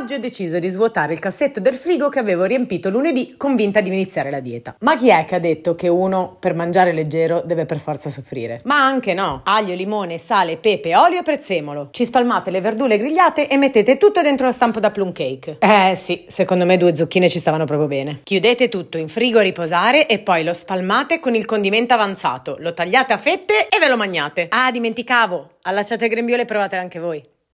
Oggi ho deciso di svuotare il cassetto del frigo che avevo riempito lunedì convinta di iniziare la dieta. Ma chi è che ha detto che uno per mangiare leggero deve per forza soffrire? Ma anche no. Aglio, limone, sale, pepe, olio e prezzemolo. Ci spalmate le verdure grigliate e mettete tutto dentro la stampa da plum cake. Eh sì, secondo me due zucchine ci stavano proprio bene. Chiudete tutto in frigo a riposare e poi lo spalmate con il condimento avanzato, lo tagliate a fette e ve lo magnate. Ah, dimenticavo! Allacciate il grembiule e provatelo anche voi.